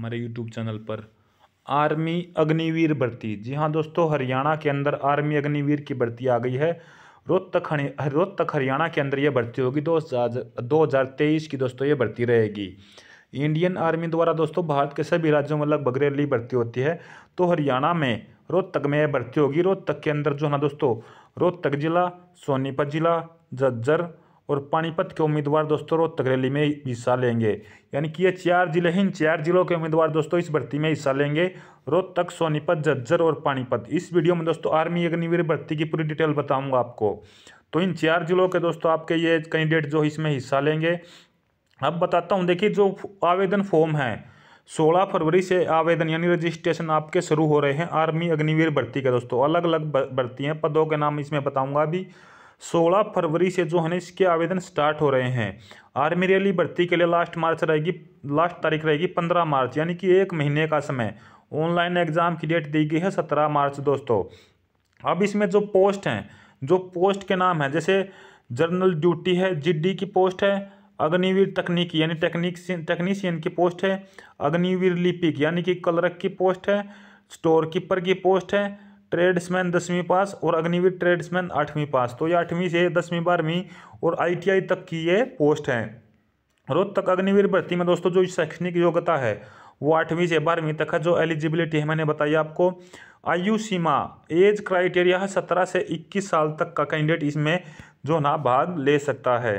हमारे YouTube channel पर army Agniveer भर्ती जी हाँ दोस्तों हरियाणा के अंदर आर्मी अग्निवीर की भर्ती आ गई है रोहतक तक रोहतक तक हरियाणा के अंदर यह भर्ती होगी दो दो हज़ार तेईस की दोस्तों ये भर्ती रहेगी इंडियन आर्मी द्वारा दोस्तों भारत के सभी राज्यों में लगभग रैली भर्ती होती है तो हरियाणा में रोहतक में यह भर्ती होगी रोहतक के अंदर जो है ना दोस्तों रोहतक जिला सोनीपत जिला जज्जर और पानीपत के उम्मीदवार दोस्तों रोहतक रैली में हिस्सा लेंगे यानी कि ये चार जिले हैं इन चार जिलों के उम्मीदवार दोस्तों इस भर्ती में हिस्सा लेंगे रोहतक सोनीपत जज्जर और पानीपत इस वीडियो में दोस्तों आर्मी अग्निवीर भर्ती की पूरी डिटेल बताऊँगा आपको तो इन चार जिलों के दोस्तों आपके ये कैंडिडेट जो इसमें हिस्सा लेंगे अब बताता हूँ देखिए जो आवेदन फॉर्म है सोलह फरवरी से आवेदन यानी रजिस्ट्रेशन आपके शुरू हो रहे हैं आर्मी अग्निवीर भर्ती के दोस्तों अलग अलग भर्ती हैं पदों के नाम इसमें बताऊंगा अभी सोलह फरवरी से जो है इसके आवेदन स्टार्ट हो रहे हैं आर्मी रैली भर्ती के लिए लास्ट मार्च रहेगी लास्ट तारीख रहेगी पंद्रह मार्च यानी कि एक महीने का समय ऑनलाइन एग्ज़ाम की डेट दी गई है सत्रह मार्च दोस्तों अब इसमें जो पोस्ट हैं जो पोस्ट के नाम है जैसे जर्नल ड्यूटी है जीडी की पोस्ट है अग्निवीर तकनीक यानी टेक्निक टेक्नीशियन की पोस्ट है अग्निवीर लिपिक यानी कि क्लर्क की पोस्ट है स्टोर कीपर की पोस्ट है ट्रेड्समैन दसवीं पास और अग्निवीर ट्रेड्समैन आठवीं पास तो ये आठवीं से दसवीं बारहवीं और आईटीआई तक की ये पोस्ट है रोहतक अग्निवीर भर्ती में दोस्तों जो शैक्षणिक योग्यता है वो आठवीं से बारहवीं तक है जो एलिजिबिलिटी है मैंने बताई आपको आयु सीमा एज क्राइटेरिया है सत्रह से इक्कीस साल तक का कैंडिडेट इसमें जो ना भाग ले सकता है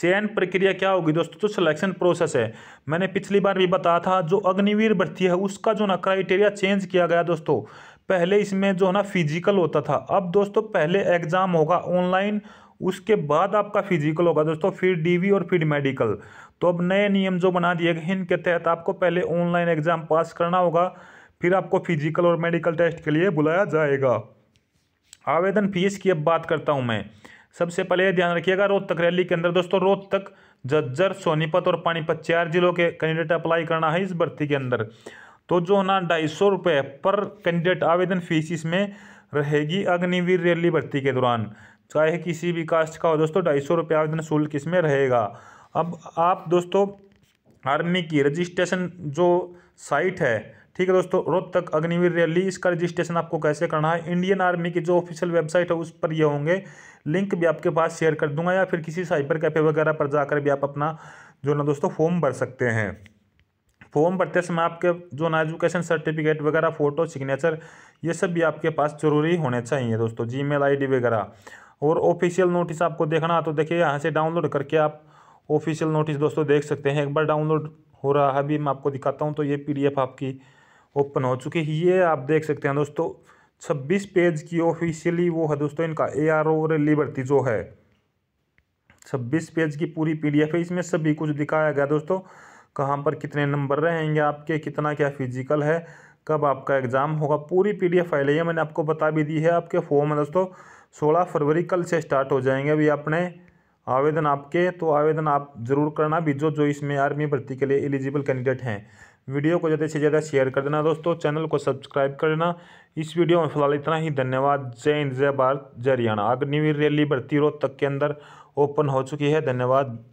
चयन प्रक्रिया क्या होगी दोस्तों जो सिलेक्शन प्रोसेस है मैंने पिछली बार भी बताया था जो अग्निवीर भर्ती है उसका जो ना क्राइटेरिया चेंज किया गया दोस्तों पहले इसमें जो है ना फिजिकल होता था अब दोस्तों पहले एग्ज़ाम होगा ऑनलाइन उसके बाद आपका फिजिकल होगा दोस्तों फिर डीवी और फिर मेडिकल तो अब नए नियम जो बना दिए गए इनके तहत आपको पहले ऑनलाइन एग्ज़ाम पास करना होगा फिर आपको फिजिकल और मेडिकल टेस्ट के लिए बुलाया जाएगा आवेदन फीस की अब बात करता हूँ मैं सबसे पहले यह ध्यान रखिएगा रोहतक रैली के अंदर दोस्तों रोहतक जज्जर सोनीपत और पानीपत चार जिलों के कैंडिडेट अप्लाई करना है इस भर्ती के अंदर तो जो ना ढाई सौ रुपये पर कैंडिडेट आवेदन फीस इसमें रहेगी अग्निवीर रैली भर्ती के दौरान चाहे किसी भी कास्ट का हो दोस्तों ढाई सौ रुपये आवेदन शुल्क इसमें रहेगा अब आप दोस्तों आर्मी की रजिस्ट्रेशन जो साइट है ठीक है दोस्तों रोहतक अग्निवीर रैली इसका रजिस्ट्रेशन आपको कैसे करना है इंडियन आर्मी की जो ऑफिशियल वेबसाइट है उस पर ये होंगे लिंक भी आपके पास शेयर कर दूंगा या फिर किसी साइबर कैफे वगैरह पर जाकर भी आप अपना जो ना दोस्तों फॉर्म भर सकते हैं फॉर्म भरते समय आपके जो ना एजुकेशन सर्टिफिकेट वगैरह फ़ोटो सिग्नेचर ये सब भी आपके पास ज़रूरी होने चाहिए दोस्तों जी मेल वगैरह और ऑफिशियल नोटिस आपको देखना तो देखिए यहाँ से डाउनलोड करके आप ऑफिशियल नोटिस दोस्तों देख सकते हैं एक बार डाउनलोड हो रहा है अभी मैं आपको दिखाता हूँ तो ये पीडीएफ आपकी ओपन हो चुकी है ये आप देख सकते हैं दोस्तों छब्बीस पेज की ऑफिशियली वो है दोस्तों इनका ए आर ओ लिबर्टी जो है छब्बीस पेज की पूरी पीडीएफ है इसमें सभी कुछ दिखाया गया दोस्तों कहाँ पर कितने नंबर रहेंगे आपके कितना क्या फिजिकल है कब आपका एग्ज़ाम होगा पूरी पी डी एफ फाइल है ये मैंने आपको बता भी दी है आपके फॉर्म है दोस्तों सोलह फरवरी कल से स्टार्ट हो जाएंगे अभी आपने आवेदन आपके तो आवेदन आप ज़रूर करना भी जो जो इसमें आर्मी भर्ती के लिए एलिजिबल कैंडिडेट हैं वीडियो को ज़्यादा से ज़्यादा शेयर कर देना दोस्तों चैनल को सब्सक्राइब कर देना इस वीडियो में फिलहाल इतना ही धन्यवाद जय हिंद जय भारत जय हरियाणा अग्निवीर रैली भर्ती रोहतक के अंदर ओपन हो चुकी है धन्यवाद